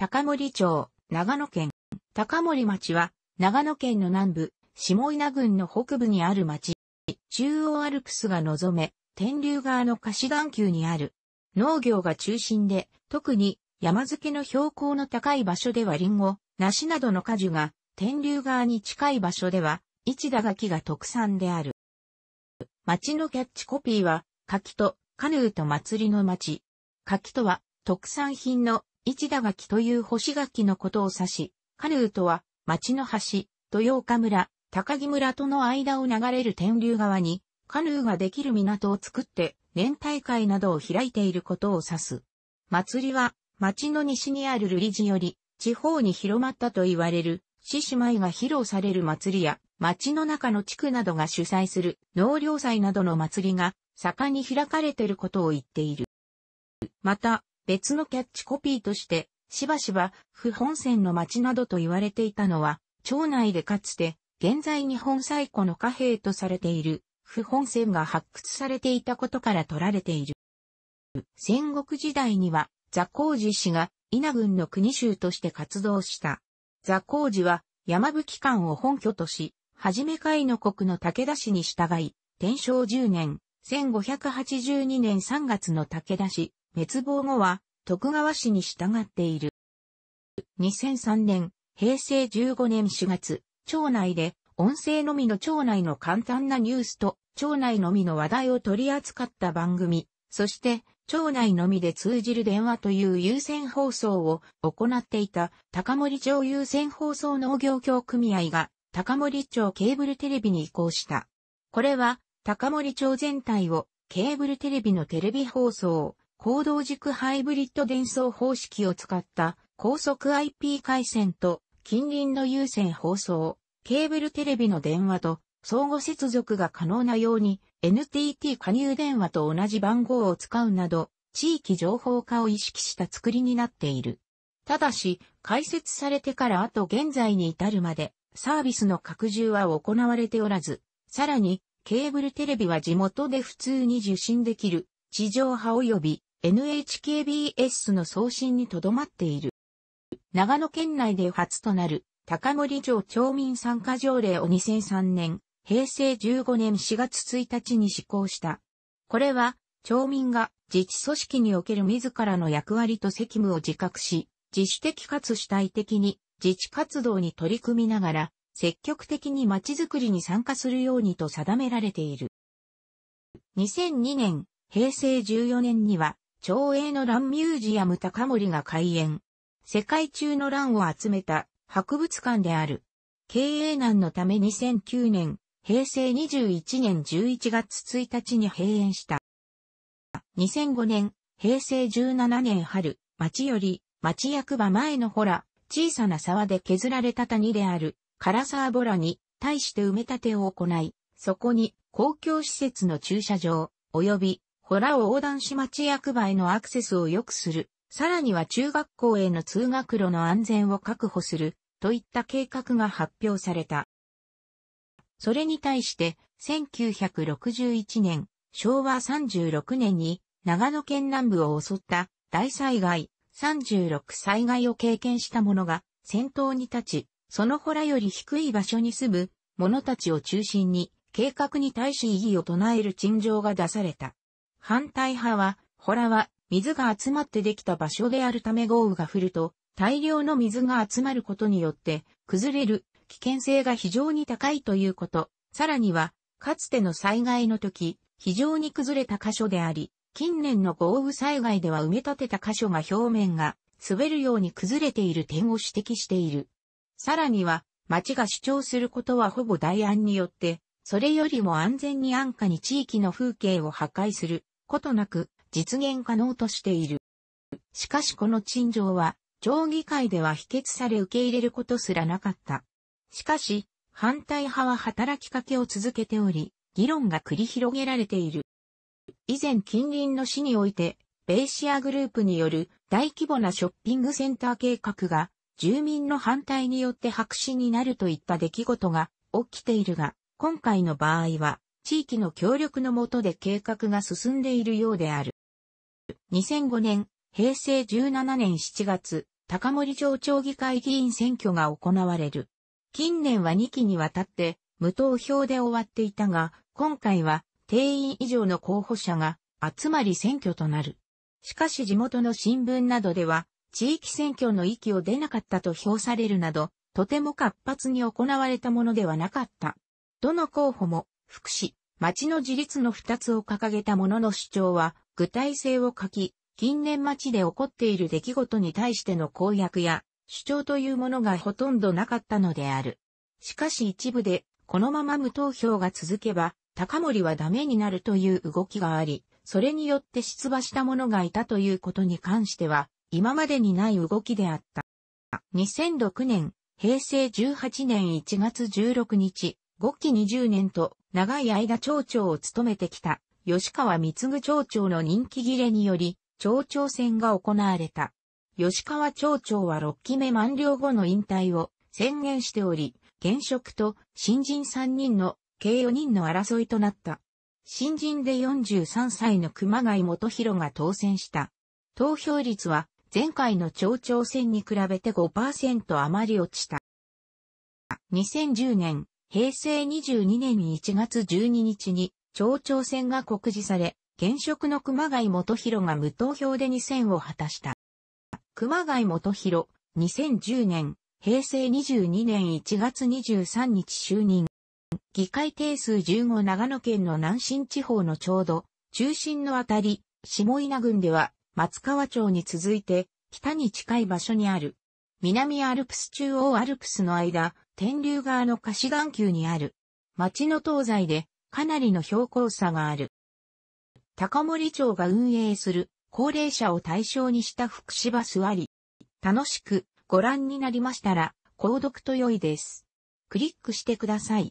高森町、長野県。高森町は、長野県の南部、下稲郡の北部にある町。中央アルプスが望め、天竜川の貸し段丘にある。農業が中心で、特に山付けの標高の高い場所ではリンゴ、梨などの果樹が、天竜川に近い場所では、市田柿が特産である。町のキャッチコピーは、柿と、カヌーと祭りの町。柿とは、特産品の一打垣という干しのことを指し、カヌーとは、町の橋、豊岡村、高木村との間を流れる天竜川に、カヌーができる港を作って、年大会などを開いていることを指す。祭りは、町の西にある瑠璃寺より、地方に広まったと言われる、獅子舞が披露される祭りや、町の中の地区などが主催する農業祭などの祭りが盛んに開かれていることを言っている。また、別のキャッチコピーとして、しばしば、不本線の街などと言われていたのは、町内でかつて、現在日本最古の貨幣とされている、不本線が発掘されていたことから取られている。戦国時代には、座高寺氏が稲郡の国衆として活動した。座高寺は山吹館を本拠とし、はじめ海の国の武田氏に従い、天正10年、1582年3月の武田氏、滅亡後は徳川氏に従っている。2003年、平成15年4月、町内で音声のみの町内の簡単なニュースと町内のみの話題を取り扱った番組、そして町内のみで通じる電話という優先放送を行っていた高森町優先放送農業協組合が高森町ケーブルテレビに移行した。これは高森町全体をケーブルテレビのテレビ放送、行動軸ハイブリッド伝送方式を使った高速 IP 回線と近隣の有線放送、ケーブルテレビの電話と相互接続が可能なように NTT 加入電話と同じ番号を使うなど地域情報化を意識した作りになっている。ただし、開設されてから後現在に至るまでサービスの拡充は行われておらず、さらにケーブルテレビは地元で普通に受信できる地上波及び NHKBS の送信にとどまっている。長野県内で初となる高森城町民参加条例を2003年、平成15年4月1日に施行した。これは、町民が自治組織における自らの役割と責務を自覚し、自主的かつ主体的に自治活動に取り組みながら、積極的にまちづくりに参加するようにと定められている。2002年、平成14年には、長栄の乱ミュージアム高森が開園。世界中の乱を集めた博物館である。経営難のため2009年、平成21年11月1日に閉園した。2005年、平成17年春、町より、町役場前のほら、小さな沢で削られた谷である、唐沢ボラに対して埋め立てを行い、そこに公共施設の駐車場、及びラを横断し町役場へのアクセスを良くする、さらには中学校への通学路の安全を確保する、といった計画が発表された。それに対して、1961年、昭和36年に、長野県南部を襲った大災害、36災害を経験した者が先頭に立ち、そのほらより低い場所に住む者たちを中心に、計画に対し異議を唱える陳情が出された。反対派は、ホラは水が集まってできた場所であるため豪雨が降ると、大量の水が集まることによって、崩れる危険性が非常に高いということ。さらには、かつての災害の時、非常に崩れた箇所であり、近年の豪雨災害では埋め立てた箇所が表面が滑るように崩れている点を指摘している。さらには、町が主張することはほぼ大案によって、それよりも安全に安価に地域の風景を破壊することなく実現可能としている。しかしこの陳情は、町議会では否決され受け入れることすらなかった。しかし、反対派は働きかけを続けており、議論が繰り広げられている。以前近隣の市において、ベイシアグループによる大規模なショッピングセンター計画が、住民の反対によって白紙になるといった出来事が起きているが、今回の場合は、地域の協力のもとで計画が進んでいるようである。2005年、平成17年7月、高森町町議会議員選挙が行われる。近年は2期にわたって、無投票で終わっていたが、今回は定員以上の候補者が集まり選挙となる。しかし地元の新聞などでは、地域選挙の域を出なかったと評されるなど、とても活発に行われたものではなかった。どの候補も福祉、町の自立の二つを掲げたものの主張は、具体性を欠き、近年町で起こっている出来事に対しての公約や、主張というものがほとんどなかったのである。しかし一部で、このまま無投票が続けば、高森はダメになるという動きがあり、それによって出馬した者がいたということに関しては、今までにない動きであった。2006年、平成18年1月16日、5期20年と長い間町長を務めてきた吉川貢町長の人気切れにより町長選が行われた。吉川町長は6期目満了後の引退を宣言しており、現職と新人3人の計4人の争いとなった。新人で43歳の熊谷元弘が当選した。投票率は前回の町長選に比べて5%余り落ちた。2010年、平成22年1月12日に、町長選が告示され、現職の熊谷元弘が無投票で2選を果たした。熊谷元弘、2010年、平成22年1月23日就任。議会定数15長野県の南新地方のちょうど、中心のあたり、下稲郡では、松川町に続いて、北に近い場所にある。南アルプス中央アルプスの間、天竜川の河岸眼球にある。町の東西でかなりの標高差がある。高森町が運営する高齢者を対象にした福祉バスあり。楽しくご覧になりましたら、購読と良いです。クリックしてください。